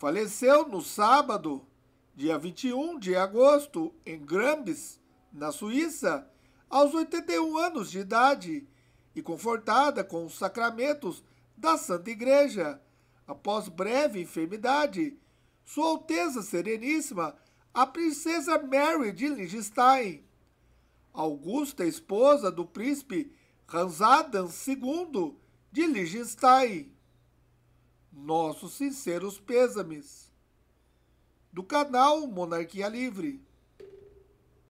Faleceu no sábado, dia 21 de agosto, em Grambis, na Suíça, aos 81 anos de idade e confortada com os sacramentos da Santa Igreja. Após breve enfermidade, Sua Alteza Sereníssima, a Princesa Mary de Liechtenstein, Augusta esposa do príncipe Adam II de Liechtenstein nossos sinceros pêsames. Do canal Monarquia Livre.